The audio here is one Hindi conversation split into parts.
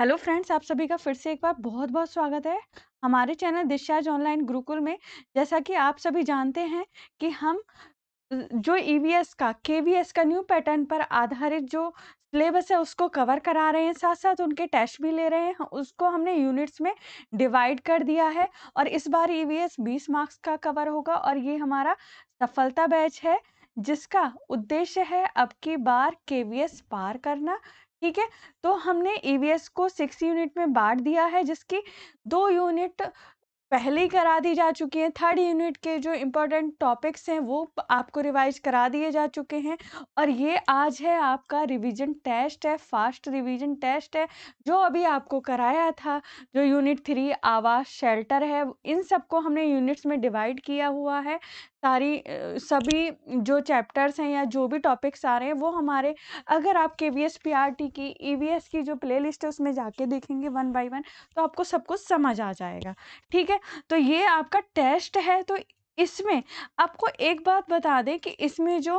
हेलो फ्रेंड्स आप सभी का फिर से एक बार बहुत बहुत स्वागत है हमारे चैनल दिशाज ऑनलाइन गुरुकुल में जैसा कि आप सभी जानते हैं कि हम जो ईवीएस e का केवीएस का न्यू पैटर्न पर आधारित जो सिलेबस है उसको कवर करा रहे हैं साथ साथ उनके टेस्ट भी ले रहे हैं उसको हमने यूनिट्स में डिवाइड कर दिया है और इस बार ईवीएस e 20 मार्क्स का कवर होगा और ये हमारा सफलता बैच है जिसका उद्देश्य है अब की बार केवीएस पार करना ठीक है तो हमने ईवीएस को सिक्स यूनिट में बांट दिया है जिसकी दो यूनिट पहले ही करा दी जा चुकी हैं थर्ड यूनिट के जो इम्पोर्टेंट टॉपिक्स हैं वो आपको रिवाइज करा दिए जा चुके हैं और ये आज है आपका रिवीजन टेस्ट है फास्ट रिवीजन टेस्ट है जो अभी आपको कराया था जो यूनिट थ्री आवास शेल्टर है इन सबको हमने यूनिट्स में डिवाइड किया हुआ है सारी सभी जो चैप्टर्स हैं या जो भी टॉपिक्स आ रहे हैं वो हमारे अगर आप K V S P R T की ई वी एस की जो प्ले लिस्ट है उसमें जाके देखेंगे वन बाई वन तो आपको सब कुछ समझ आ जाएगा ठीक है तो ये आपका टेस्ट है तो इसमें आपको एक बात बता दें कि इसमें जो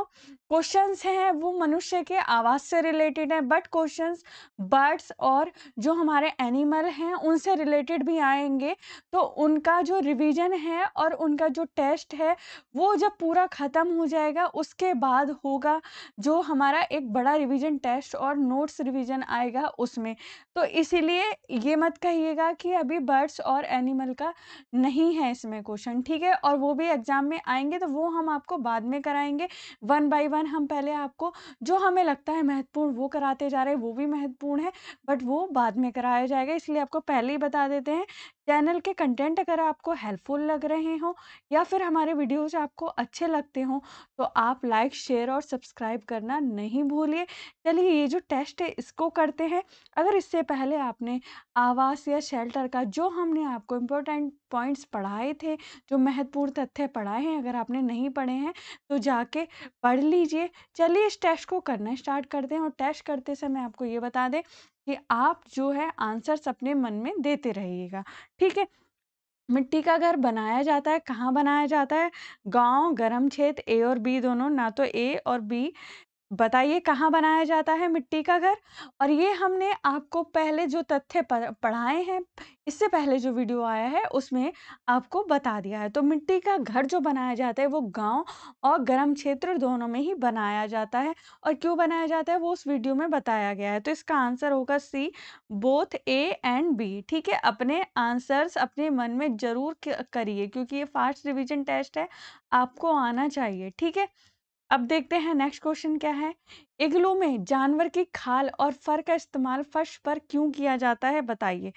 क्वेश्चंस हैं वो मनुष्य के आवाज़ से रिलेटेड हैं बट क्वेश्चंस बर्ड्स और जो हमारे एनिमल हैं उनसे रिलेटेड भी आएंगे तो उनका जो रिवीजन है और उनका जो टेस्ट है वो जब पूरा ख़त्म हो जाएगा उसके बाद होगा जो हमारा एक बड़ा रिवीजन टेस्ट और नोट्स रिवीजन आएगा उसमें तो इसीलिए ये मत कहिएगा कि अभी बर्ड्स और एनिमल का नहीं है इसमें क्वेश्चन ठीक है और वो भी एग्ज़ाम में आएंगे तो वो हम आपको बाद में कराएंगे वन बाय वन हम पहले आपको जो हमें लगता है महत्वपूर्ण वो कराते जा रहे हैं वो भी महत्वपूर्ण है बट वो बाद में कराया जाएगा इसलिए आपको पहले ही बता देते हैं चैनल के कंटेंट अगर आपको हेल्पफुल लग रहे हों या फिर हमारे वीडियोज आपको अच्छे लगते हों तो आप लाइक शेयर और सब्सक्राइब करना नहीं भूलिए चलिए ये जो टेस्ट है इसको करते हैं अगर इससे पहले आपने आवास या शेल्टर का जो हमने आपको इम्पोर्टेंट पॉइंट्स पढ़ाए थे जो महत्वपूर्ण तथ्य पढ़ाए हैं अगर आपने नहीं पढ़े हैं तो जाके पढ़ लीजिए चलिए इस टेस्ट को करना स्टार्ट करते हैं और टेस्ट करते समय आपको ये बता दें कि आप जो है आंसर्स अपने मन में देते रहिएगा ठीक है मिट्टी का घर बनाया जाता है कहाँ बनाया जाता है गांव गर्म क्षेत्र ए और बी दोनों ना तो ए और बी बताइए कहाँ बनाया जाता है मिट्टी का घर और ये हमने आपको पहले जो तथ्य पढ़ाए हैं इससे पहले जो वीडियो आया है उसमें आपको बता दिया है तो मिट्टी का घर जो बनाया जाता है वो गांव और गर्म क्षेत्र दोनों में ही बनाया जाता है और क्यों बनाया जाता है वो उस वीडियो में बताया गया है तो इसका आंसर होगा C both A and B ठीक है अपने आंसर्स अपने मन में ज़रूर करिए क्योंकि ये फास्ट रिविजन टेस्ट है आपको आना चाहिए ठीक है अब देखते हैं नेक्स्ट क्वेश्चन क्या है इग्लू में जानवर की खाल और फर का इस्तेमाल फर्श पर क्यों किया जाता है बताइए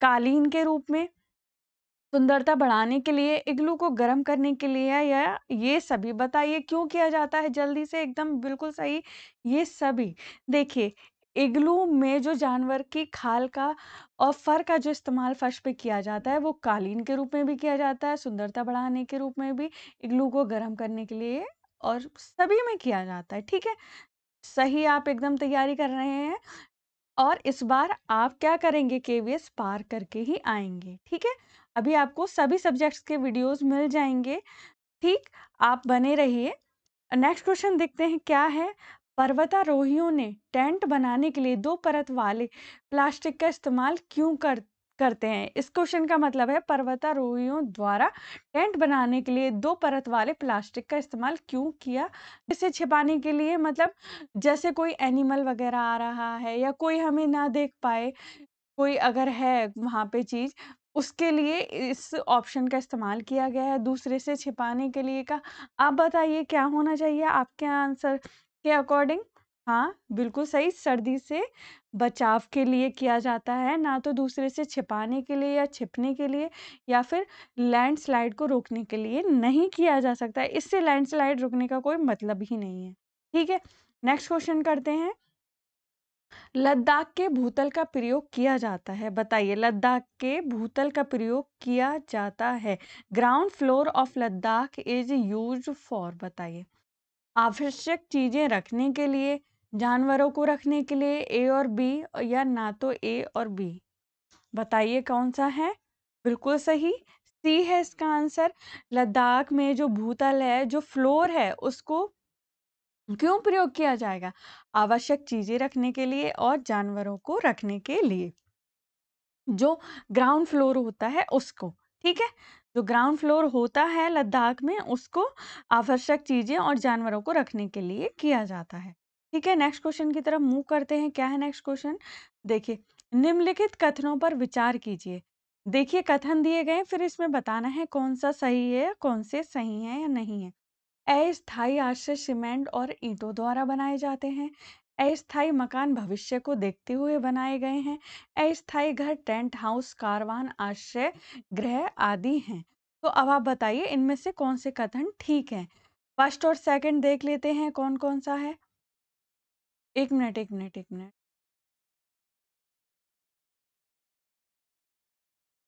कालीन के रूप में सुंदरता बढ़ाने के लिए इग्लू को गर्म करने के लिए या ये सभी बताइए क्यों किया जाता है जल्दी से एकदम बिल्कुल सही ये सभी देखिए इग्लू में जो जानवर की खाल का और फर का जो इस्तेमाल फर्श पे किया जाता है वो कालीन के रूप में भी किया जाता है सुंदरता बढ़ाने के रूप में भी इग्लू को गर्म करने के लिए और सभी में किया जाता है, ठीक है? सही आप एकदम तैयारी कर रहे हैं और इस बार आप क्या करेंगे केवीएस पार करके ही आएंगे ठीक है? अभी आपको सभी सब्जेक्ट्स के वीडियोज़ मिल जाएंगे ठीक? आप बने रहिए। नेक्स्ट क्वेश्चन देखते हैं क्या है? पर्वतारोहियों ने टेंट बनाने के लिए दो परत वाले प्लास्टिक का इस्तेमाल क्यों कर करते हैं इस क्वेश्चन का मतलब है पर्वतारोहियों द्वारा टेंट बनाने के लिए दो परत वाले प्लास्टिक का इस्तेमाल क्यों किया इसे छिपाने के लिए मतलब जैसे कोई एनिमल वगैरह आ रहा है या कोई हमें ना देख पाए कोई अगर है वहाँ पे चीज़ उसके लिए इस ऑप्शन का इस्तेमाल किया गया है दूसरे से छिपाने के लिए का आप बताइए क्या होना चाहिए आपके आंसर के अकॉर्डिंग हाँ बिल्कुल सही सर्दी से बचाव के लिए किया जाता है ना तो दूसरे से छिपाने के लिए या छिपने के लिए या फिर लैंडस्लाइड को रोकने के लिए नहीं किया जा सकता है इससे लैंडस्लाइड रोकने का कोई मतलब ही नहीं है ठीक है नेक्स्ट क्वेश्चन करते हैं लद्दाख के भूतल का प्रयोग किया जाता है बताइए लद्दाख के भूतल का प्रयोग किया जाता है ground floor of Ladakh is use for बताइए आवश्यक चीज़ें रखने के लिए जानवरों को रखने के लिए ए और बी या ना तो ए और बी बताइए कौन सा है बिल्कुल सही सी है इसका आंसर लद्दाख में जो भूतल है जो फ्लोर है उसको क्यों प्रयोग किया जाएगा आवश्यक चीजें रखने के लिए और जानवरों को रखने के लिए जो ग्राउंड फ्लोर होता है उसको ठीक है जो ग्राउंड फ्लोर होता है लद्दाख में उसको आवश्यक चीजें और जानवरों को रखने के लिए किया जाता है ठीक है नेक्स्ट क्वेश्चन की तरफ मूव करते हैं क्या है नेक्स्ट क्वेश्चन देखिए निम्नलिखित कथनों पर विचार कीजिए देखिए कथन दिए गए फिर इसमें बताना है कौन सा सही है कौन से सही है या नहीं है अस्थायी आश्रय सीमेंट और ईंटों द्वारा बनाए जाते हैं अस्थायी मकान भविष्य को देखते हुए बनाए गए हैं अस्थायी घर टेंट हाउस कारवान आश्रय गृह आदि हैं तो अब आप बताइए इनमें से कौन से कथन ठीक है फर्स्ट और सेकंड देख लेते हैं कौन कौन सा है एक मिनट एक मिनट एक मिनट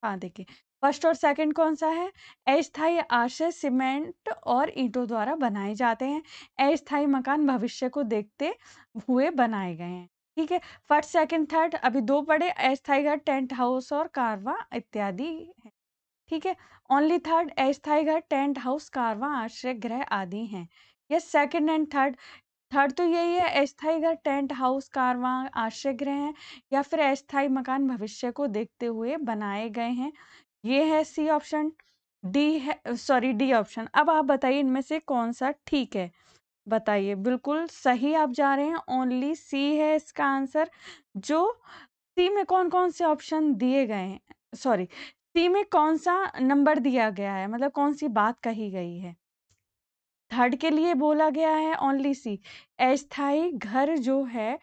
हाँ देखिए फर्स्ट और सेकंड कौन सा है अस्थाई आशय सीमेंट और ईंटों द्वारा बनाए जाते हैं अस्थाई मकान भविष्य को देखते हुए बनाए गए हैं ठीक है फर्स्ट सेकंड थर्ड अभी दो पड़े अस्थाई घर टेंट हाउस और कारवा इत्यादि है ठीक है ओनली थर्ड अस्थाई घर टेंट हाउस कारवा आश्रय गृह आदि हैं ये सेकंड एंड थर्ड थर्ड तो यही है अस्थायी घर टेंट हाउस कारवा आश्रय गृह हैं या फिर अस्थायी मकान भविष्य को देखते हुए बनाए गए हैं ये है सी ऑप्शन डी है सॉरी डी ऑप्शन अब आप बताइए इनमें से कौन सा ठीक है बताइए बिल्कुल सही आप जा रहे हैं ओनली सी है इसका आंसर जो सी में कौन कौन से ऑप्शन दिए गए हैं सॉरी सी में कौन सा नंबर दिया गया है मतलब कौन सी बात कही गई है थर्ड के लिए बोला गया है ओनली सी अस्थाई घर जो है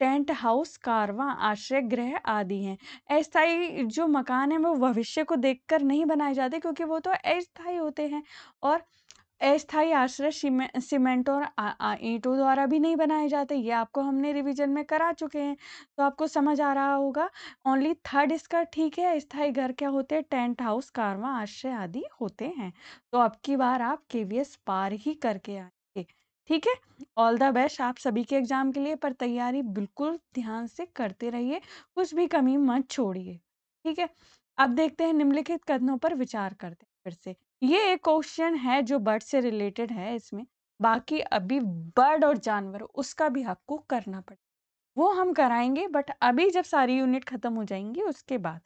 टेंट हाउस कारवा आश्रय गृह आदि हैं अस्थाई जो मकान है वो भविष्य को देखकर नहीं बनाए जाते क्योंकि वो तो अस्थाई होते हैं और अस्थायी आश्रय सीमेंट और ईंटों द्वारा भी नहीं बनाए जाते ये आपको हमने रिवीजन में करा चुके हैं तो आपको समझ आ रहा होगा ओनली थर्ड इसका ठीक है अस्थायी घर क्या होते हैं टेंट हाउस कारवा आश्रय आदि होते हैं तो अब की बार आप के पार ही करके आएंगे ठीक है ऑल द बेस्ट आप सभी के एग्जाम के लिए पर तैयारी बिल्कुल ध्यान से करते रहिए कुछ भी कमी मत छोड़िए ठीक है अब देखते हैं निम्नलिखित कदनों पर विचार करते हैं फिर से ये एक क्वेश्चन है जो बर्ड से रिलेटेड है इसमें बाकी अभी बर्ड और जानवर उसका भी आपको करना पड़ेगा वो हम कराएंगे बट अभी जब सारी यूनिट खत्म हो जाएंगी उसके बाद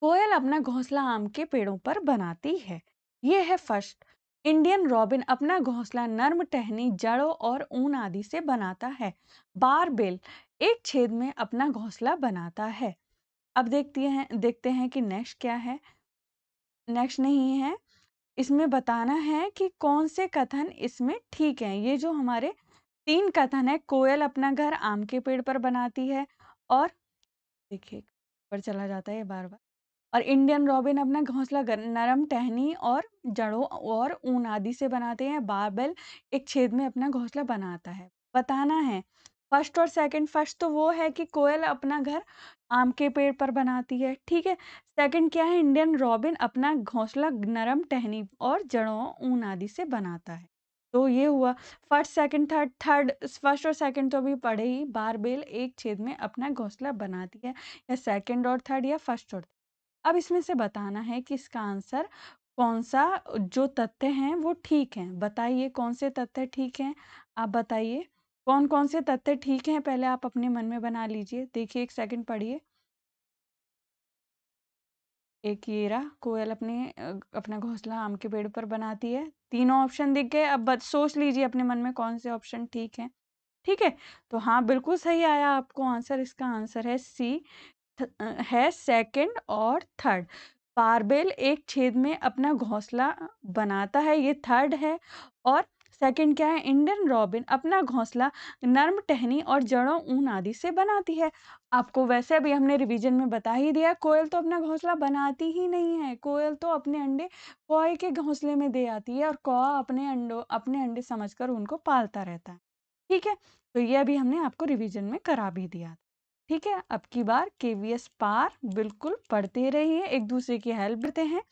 कोयल अपना घोंसला आम के पेड़ों पर बनाती है ये है फर्स्ट इंडियन रॉबिन अपना घोंसला नर्म टहनी जड़ों और ऊन आदि से बनाता है बार बेल एक छेद में अपना घोंसला बनाता है अब देखती हैं देखते हैं कि नेक्स्ट क्या है नेक्स्ट नहीं है इसमें बताना है कि कौन से कथन इसमें ठीक हैं ये जो हमारे तीन कथन है कोयल अपना घर आम के पेड़ पर बनाती है और देखिए पर चला जाता है ये बार बार और इंडियन रॉबिन अपना घोंसला नरम टहनी और जड़ों और ऊन आदि से बनाते हैं बाबल एक छेद में अपना घोंसला बनाता है बताना है फर्स्ट और सेकंड फर्स्ट तो वो है कि कोयल अपना घर आम के पेड़ पर बनाती है ठीक है सेकंड क्या है इंडियन रॉबिन अपना घोंसला नरम टहनी और जड़ों ऊन आदि से बनाता है तो ये हुआ first second third third first और सेकंड तो अभी पढ़े ही बार बेल एक छेद में अपना घोंसला बनाती है या सेकेंड और थर्ड या फर्स्ट और थर्ड अब इसमें से बताना है कि इसका आंसर कौन सा जो तथ्य हैं वो ठीक हैं बताइए कौन से तथ्य ठीक हैं आप बताइए कौन-कौन से तथ्य ठीक हैं पहले आप अपने मन में बना लीजिए। देखिए एक सेकंड पढ़िए। एक ये रहा कोयल अपने अपना घोंसला आम के पेड़ पर बनाती है। तीनों ऑप्शन दिख गए अब सोच लीजिए अपने मन में कौन से ऑप्शन ठीक हैं। ठीक है? तो हाँ, बिल्कुल सही आया आपको आंसर इसका आंसर है सी है सेकंड और थर्ड। बारबेल एक छेद में अपना घोंसला बनाता है ये थर्ड है और सेकंड क्या है इंडियन रॉबिन अपना घोंसला नर्म टहनी और जड़ों ऊन आदि से बनाती है आपको वैसे अभी हमने रिवीजन में बता ही दिया कोयल तो अपना घोंसला बनाती ही नहीं है कोयल तो अपने अंडे कॉय के घोंसले में दे आती है और कौ अपने अंडों अपने अंडे समझकर उनको पालता रहता है ठीक है तो ये अभी हमने आपको रिविजन में करा भी दिया ठीक है अब की बार के वी एस पार बिल्कुल पढ़ते रहिए एक दूसरे की हेल्प देते हैं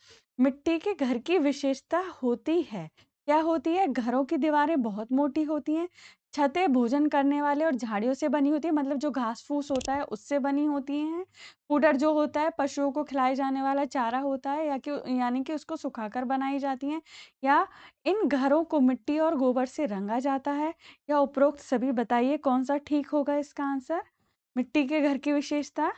मिट्टी के घर की विशेषता होती है क्या होती है घरों की दीवारें बहुत मोटी होती हैं, छतें भोजन करने वाले और झाड़ियों से बनी होती है मतलब जो घास-फूस होता है उससे बनी होती हैं। कूटर जो होता है पशुओं को खिलाए जाने वाला चारा होता है या कि यानी कि उसको सुखाकर बनाई जाती हैं या इन घरों को मिट्टी और गोबर से रंगा जाता है या उपरोक्त सभी बताइए कौन-सा ठीक होगा इसका आंसर? मिट्टी के घर की विशेषता?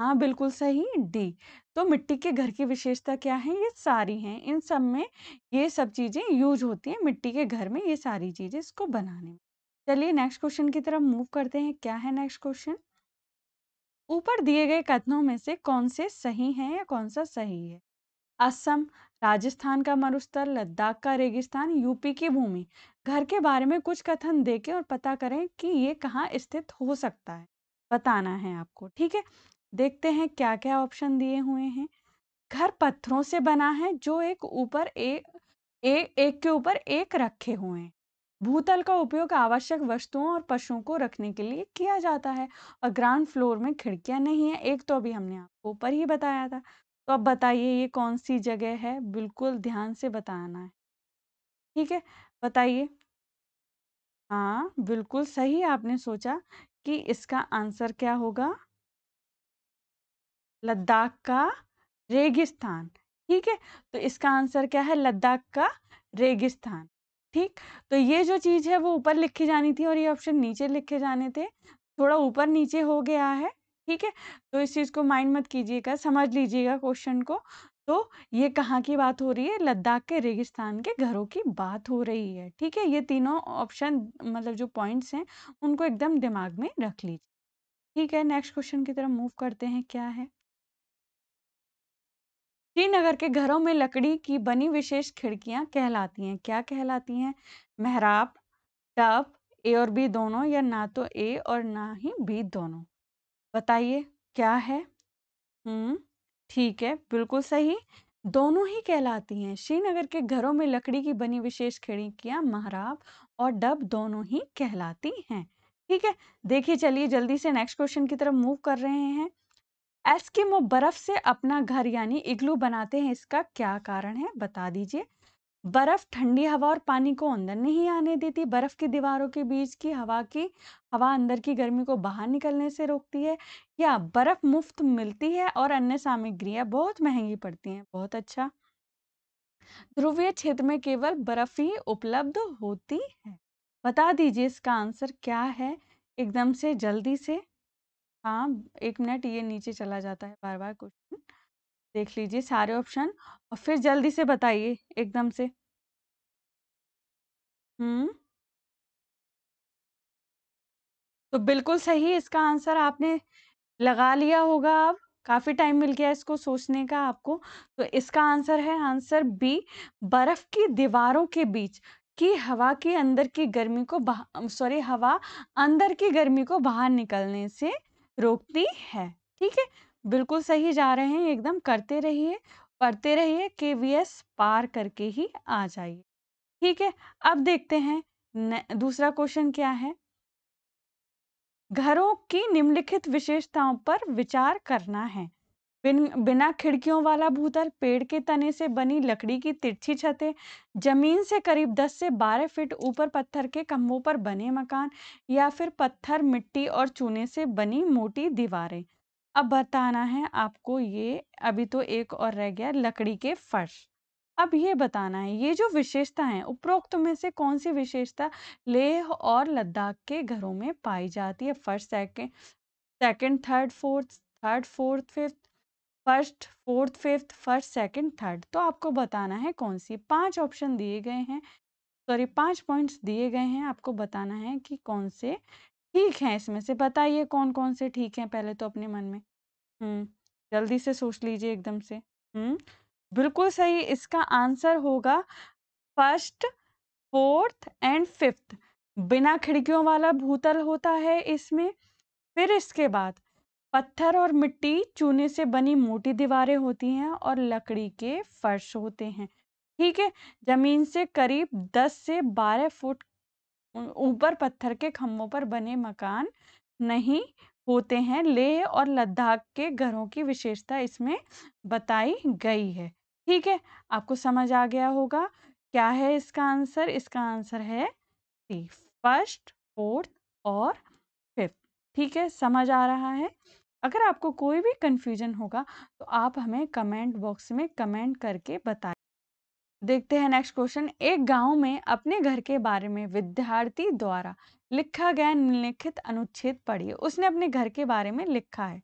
हाँ, बिल्कुल सही, डी। तो मिट्टी के घर की विशेषता क्या है? ये सारी हैं, इन सब में ये सब चीज़ें यूज़ होती हैं, मिट्टी के घर में ये सारी चीज़ें इसको बनाने में। चलिए नेक्स्ट क्वेश्चन की तरफ मूव करते हैं, क्या है नेक्स्ट क्वेश्चन? ऊपर दिए गए कथनों में से कौन से सही हैं या कौन-सा सही है? असम, राजस्थान का मरुस्थल, लद्दाख का रेगिस्तान, यूपी की भूमि। घर के बारे में कुछ कथन देखें और पता करें कि ये कहाँ स्थित हो सकता है, बताना है आपको, ठीक है? देखते हैं क्या क्या ऑप्शन दिए हुए हैं घर पत्थरों से बना है जो एक ऊपर एक एक के ऊपर एक रखे हुए हैं भूतल का उपयोग आवश्यक वस्तुओं और पशुओं को रखने के लिए किया जाता है और ग्राउंड फ्लोर में खिड़कियां नहीं है एक तो अभी हमने आपको ऊपर ही बताया था तो अब बताइए ये कौन सी जगह है बिल्कुल ध्यान से बताना है ठीक है बताइए हाँ बिल्कुल सही आपने सोचा कि इसका आंसर क्या होगा लद्दाख का रेगिस्तान ठीक है तो इसका आंसर क्या है लद्दाख का रेगिस्तान ठीक तो ये जो चीज़ है वो ऊपर लिखी जानी थी और ये ऑप्शन नीचे लिखे जाने थे थोड़ा ऊपर नीचे हो गया है ठीक है तो इस चीज़ को माइंड मत कीजिएगा समझ लीजिएगा क्वेश्चन को तो ये कहाँ की बात हो रही है लद्दाख के रेगिस्तान के घरों की बात हो रही है ठीक है ये तीनों ऑप्शन मतलब जो पॉइंट्स हैं उनको एकदम दिमाग में रख लीजिए ठीक है नेक्स्ट क्वेश्चन की तरफ मूव करते हैं क्या है श्रीनगर के घरों में लकड़ी की बनी विशेष खिड़कियां कहलाती हैं क्या कहलाती हैं मेहराब टप ए और बी दोनों या ना तो ए और ना ही बी दोनों बताइए क्या है हम्म ठीक है बिल्कुल सही दोनों ही कहलाती हैं श्रीनगर के घरों में लकड़ी की बनी विशेष खिड़कियां महराब और डब दोनों ही कहलाती हैं ठीक है देखिए चलिए जल्दी से नेक्स्ट क्वेश्चन की तरफ मूव कर रहे हैं एस्किमो बर्फ से अपना घर यानी इग्लू बनाते हैं इसका क्या कारण है बता दीजिए बर्फ ठंडी हवा और पानी को अंदर नहीं आने देती बर्फ की दीवारों के बीच की हवा की हवा अंदर की गर्मी को बाहर निकलने से रोकती है या बर्फ मुफ्त मिलती है और अन्य सामग्रियां बहुत महंगी पड़ती हैं बहुत अच्छा ध्रुवीय क्षेत्र में केवल बर्फ ही उपलब्ध होती है बता दीजिए इसका आंसर क्या है एकदम से जल्दी से हाँ एक मिनट ये नीचे चला जाता है बार बार क्वेश्चन देख लीजिए सारे ऑप्शन और फिर जल्दी से बताइए एकदम से हम्म तो बिल्कुल सही इसका आंसर आपने लगा लिया होगा अब काफ़ी टाइम मिल गया इसको सोचने का आपको तो इसका आंसर है आंसर बी बर्फ़ की दीवारों के बीच कि हवा के अंदर की गर्मी को सॉरी हवा अंदर की गर्मी को बाहर निकलने से रोकती है ठीक है बिल्कुल सही जा रहे हैं एकदम करते रहिए पढ़ते रहिए के पार करके ही आ जाइए ठीक है अब देखते हैं न, दूसरा क्वेश्चन क्या है घरों की निम्नलिखित विशेषताओं पर विचार करना है बिन बिना खिड़कियों वाला भूतल पेड़ के तने से बनी लकड़ी की तिरछी छतें जमीन से करीब 10 से 12 फीट ऊपर पत्थर के खम्भों पर बने मकान या फिर पत्थर मिट्टी और चूने से बनी मोटी दीवारें अब बताना है आपको ये अभी तो एक और रह गया लकड़ी के फर्श अब ये बताना है ये जो विशेषता है उपरोक्त में से कौन सी विशेषता लेह और लद्दाख के घरों में पाई जाती है first second second third fourth third fourth fifth first fourth fifth first second third तो आपको बताना है कौन सी पांच ऑप्शन दिए गए हैं सॉरी पांच पॉइंट्स दिए गए हैं आपको बताना है कि कौन से ठीक हैं इसमें से बताइए कौन कौन से ठीक हैं पहले तो अपने मन में हम्म जल्दी से सोच लीजिए एकदम से हम्म बिल्कुल सही इसका आंसर होगा फर्स्ट फोर्थ एंड फिफ्थ बिना खिड़कियों वाला भूतल होता है इसमें फिर इसके बाद पत्थर और मिट्टी चूने से बनी मोटी दीवारें होती हैं और लकड़ी के फर्श होते हैं ठीक है जमीन से करीब 10 से 12 फुट ऊपर पत्थर के खम्भों पर बने मकान नहीं होते हैं लेह और लद्दाख के घरों की विशेषता इसमें बताई गई है ठीक है आपको समझ आ गया होगा क्या है इसका आंसर इसका आंसर है सी फर्स्ट फोर्थ और फिफ्थ ठीक है समझ आ रहा है अगर आपको कोई भी कन्फ्यूजन होगा तो आप हमें कमेंट बॉक्स में कमेंट करके बताए देखते हैं नेक्स्ट क्वेश्चन एक गांव में अपने घर के बारे में विद्यार्थी द्वारा लिखा गया निम्नलिखित अनुच्छेद पढ़िए उसने अपने घर के बारे में लिखा है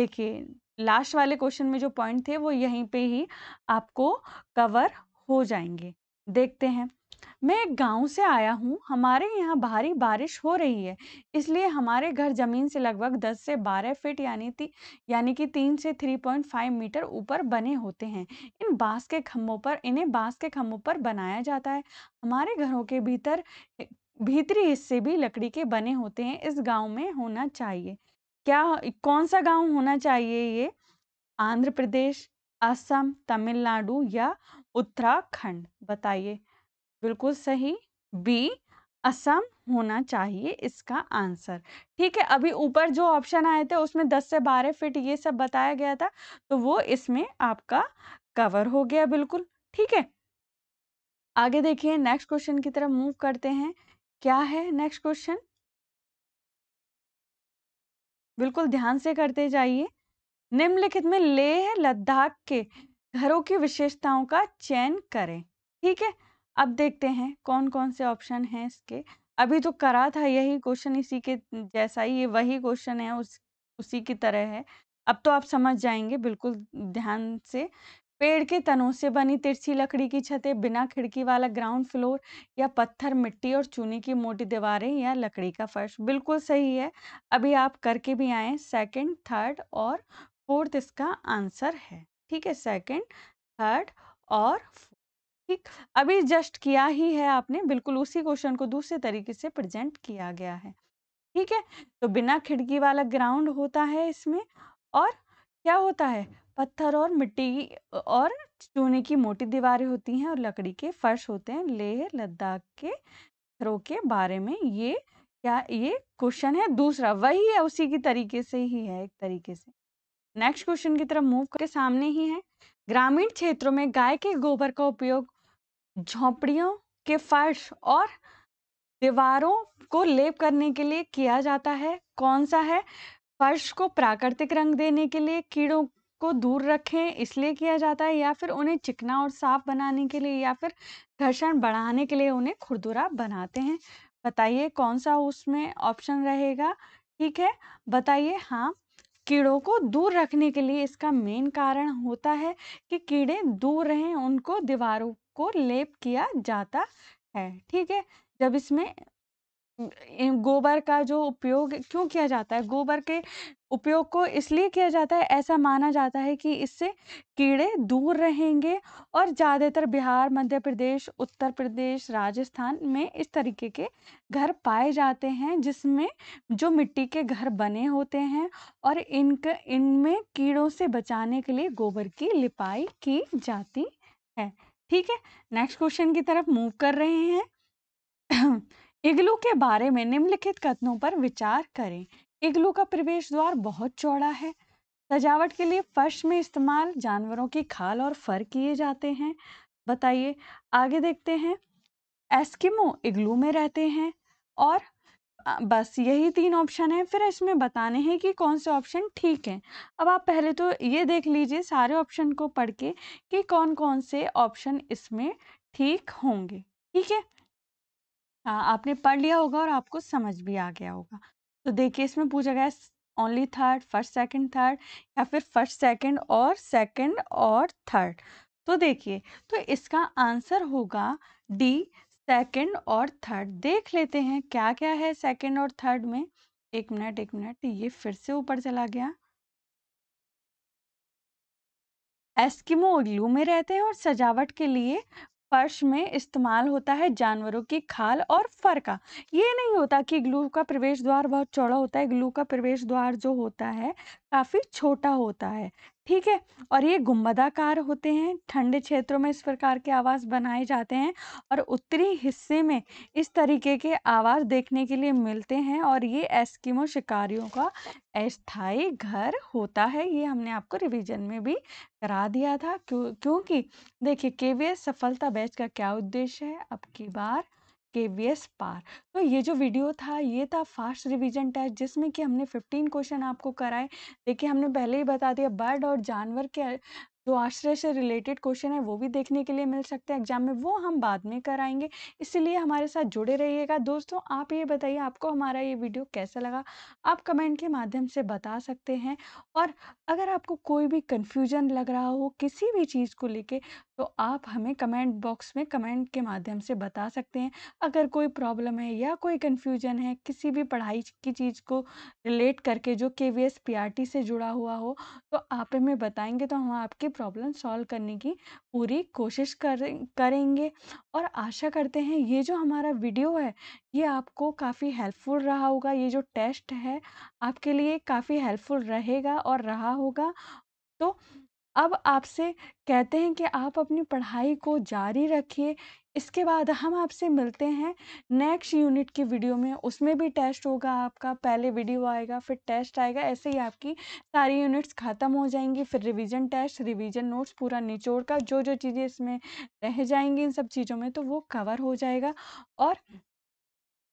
देखिए लास्ट वाले क्वेश्चन में जो पॉइंट थे वो यहीं पे ही आपको कवर हो जाएंगे देखते हैं मैं एक गांव से आया हूँ हमारे यहाँ भारी बारिश हो रही है इसलिए हमारे घर जमीन से लगभग 10 से 12 फीट यानी थी यानी कि 3 से 3.5 मीटर ऊपर बने होते हैं इन बांस के खम्भों पर इन्हें बांस के खम्भों पर बनाया जाता है हमारे घरों के भीतर भीतरी हिस्से भी लकड़ी के बने होते हैं इस गाँव में होना चाहिए क्या कौन-सा गाँव होना चाहिए ये आंध्र प्रदेश असम तमिलनाडु या उत्तराखंड बताइए बिल्कुल सही बी असम होना चाहिए इसका आंसर ठीक है अभी ऊपर जो ऑप्शन आए थे उसमें 10 से 12 फिट ये सब बताया गया था तो वो इसमें आपका कवर हो गया बिल्कुल ठीक है आगे देखिए नेक्स्ट क्वेश्चन की तरफ मूव करते हैं क्या है नेक्स्ट क्वेश्चन बिल्कुल ध्यान से करते जाइए निम्नलिखित में लेह लद्दाख के घरों की विशेषताओं का चयन करें ठीक है अब देखते हैं कौन-कौन से ऑप्शन हैं इसके। अभी तो करा था यही क्वेश्चन इसी के जैसा ही ये वही क्वेश्चन है उस उसी की तरह है। अब तो आप समझ जाएंगे बिल्कुल ध्यान से। पेड़ के तनों से बनी तिरछी लकड़ी की छतें, बिना खिड़की वाला ग्राउंड फ्लोर या पत्थर, मिट्टी और चूने की मोटी दीवारें या लकड़ी का फर्श। बिल्कुल सही है। अभी आप करके भी आए सेकेंड सेकंड, थर्ड और फ़ोर्थ इसका आंसर है। ठीक है? सेकंड, थर्ड और फोर्थ कि अभी जस्ट किया ही है आपने बिल्कुल उसी क्वेश्चन को दूसरे तरीके से प्रेजेंट किया गया है ठीक है तो बिना खिड़की वाला ग्राउंड होता है इसमें और क्या होता है पत्थर और मिट्टी और चूने की मोटी दीवारें होती हैं और लकड़ी के फर्श होते हैं लेह लद्दाख के थ्रो के बारे में ये क्या ये क्वेश्चन है दूसरा वही है उसी की तरीके से ही है एक तरीके से नेक्स्ट क्वेश्चन की तरफ मूव के सामने ही है ग्रामीण क्षेत्रों में गाय के गोबर का उपयोग झोंपड़ियों के फर्श और दीवारों को लेप करने के लिए किया जाता है कौन सा है फर्श को प्राकृतिक रंग देने के लिए कीड़ों को दूर रखें इसलिए किया जाता है या फिर उन्हें चिकना और साफ बनाने के लिए या फिर घर्षण बढ़ाने के लिए उन्हें खुरदुरा बनाते हैं बताइए कौन सा उसमें ऑप्शन रहेगा ठीक है बताइए हाँ कीड़ों को दूर रखने के लिए इसका मेन कारण होता है कि कीड़े दूर रहें उनको दीवारों को लेप किया जाता है ठीक है जब इसमें गोबर का जो उपयोग क्यों किया जाता है गोबर के उपयोग को इसलिए किया जाता है ऐसा माना जाता है कि इससे कीड़े दूर रहेंगे और ज़्यादातर बिहार मध्य प्रदेश उत्तर प्रदेश राजस्थान में इस तरीके के घर पाए जाते हैं जिसमें जो मिट्टी के घर बने होते हैं और इनक इनमें कीड़ों से बचाने के लिए गोबर की लिपाई की जाती है ठीक है नेक्स्ट क्वेश्चन की तरफ मूव कर रहे हैं इग्लू के बारे में निम्नलिखित कथनों पर विचार करें इग्लू का प्रवेश द्वार बहुत चौड़ा है सजावट के लिए फर्श में इस्तेमाल जानवरों की खाल और फर किए जाते हैं बताइए आगे देखते हैं एस्किमो इग्लू में रहते हैं और बस यही तीन ऑप्शन हैं फिर इसमें बताने हैं कि कौन से ऑप्शन ठीक हैं अब आप पहले तो ये देख लीजिए सारे ऑप्शन को पढ़ के कि कौन कौन से ऑप्शन इसमें ठीक होंगे ठीक है आपने पढ़ लिया होगा और आपको समझ भी आ गया होगा तो देखिए इसमें पूछा गया only third first second third या फिर फर्स्ट सेकंड और सेकंड और थर्ड तो देखिए तो इसका आंसर होगा डी सेकंड और थर्ड देख लेते हैं क्या क्या है सेकंड और थर्ड में एक मिनट एक मिनट ये फिर से ऊपर चला गया एस्किमो उल्लू में रहते हैं और सजावट के लिए फर्श में इस्तेमाल होता है जानवरों की खाल और फर का ये नहीं होता कि ग्लू का प्रवेश द्वार बहुत चौड़ा होता है ग्लू का प्रवेश द्वार जो होता है काफ़ी छोटा होता है ठीक है और ये गुम्बदाकार होते हैं ठंडे क्षेत्रों में इस प्रकार के आवास बनाए जाते हैं और उत्तरी हिस्से में इस तरीके के आवास देखने के लिए मिलते हैं और ये एस्किमो शिकारियों का अस्थाई घर होता है ये हमने आपको रिवीजन में भी करा दिया था क्यों क्योंकि देखिए केवीएस सफलता बैच का क्या उद्देश्य है अब की बार के एस पार तो ये जो वीडियो था ये था फास्ट रिवीजन टेस्ट जिसमें कि हमने 15 क्वेश्चन आपको कराए देखिए हमने पहले ही बता दिया बर्ड और जानवर के जो आश्रय से रिलेटेड क्वेश्चन है वो भी देखने के लिए मिल सकते हैं एग्जाम में वो हम बाद में कराएंगे इसलिए हमारे साथ जुड़े रहिएगा दोस्तों आप ये बताइए आपको हमारा ये वीडियो कैसा लगा आप कमेंट के माध्यम से बता सकते हैं और अगर आपको कोई भी कन्फ्यूजन लग रहा हो किसी भी चीज़ को लेके तो आप हमें कमेंट बॉक्स में कमेंट के माध्यम से बता सकते हैं। अगर कोई प्रॉब्लम है या कोई कन्फ्यूज़न है, किसी भी पढ़ाई की चीज़ को रिलेट करके जो के वी से जुड़ा हुआ हो, तो आप हमें बताएँगे तो हम आपकी प्रॉब्लम सॉल्व करने की पूरी कोशिश करें करेंगे। और आशा करते हैं ये जो हमारा वीडियो है, ये आपको काफ़ी हेल्पफुल रहा होगा, ये जो टेस्ट है आपके लिए काफ़ी हेल्पफुल रहेगा और रहा होगा। तो अब आपसे कहते हैं कि आप अपनी पढ़ाई को जारी रखिए इसके बाद हम आपसे मिलते हैं नेक्स्ट यूनिट की वीडियो में उसमें भी टेस्ट होगा आपका पहले वीडियो आएगा फिर टेस्ट आएगा ऐसे ही आपकी सारी यूनिट्स ख़त्म हो जाएंगी फिर रिवीजन टेस्ट रिवीजन नोट्स पूरा निचोड़ का जो जो चीज़ें इसमें रह जाएंगी इन सब चीज़ों में तो वो कवर हो जाएगा और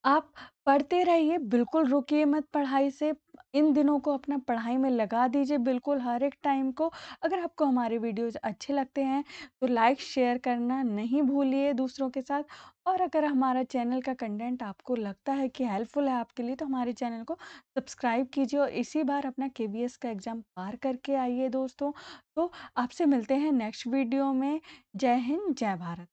आप पढ़ते रहिए बिल्कुल रुकिए मत पढ़ाई से इन दिनों को अपना पढ़ाई में लगा दीजिए बिल्कुल हर एक टाइम को। अगर आपको हमारे वीडियोज़ अच्छे लगते हैं तो लाइक, शेयर करना नहीं भूलिए दूसरों के साथ और अगर हमारा चैनल का कंटेंट आपको लगता है कि हेल्पफुल है आपके लिए तो हमारे चैनल को सब्सक्राइब कीजिए और इसी बार अपना के का एग्ज़ाम पार करके आइए दोस्तों। तो आपसे मिलते हैं नेक्स्ट वीडियो में। जय हिंद, जय भारत।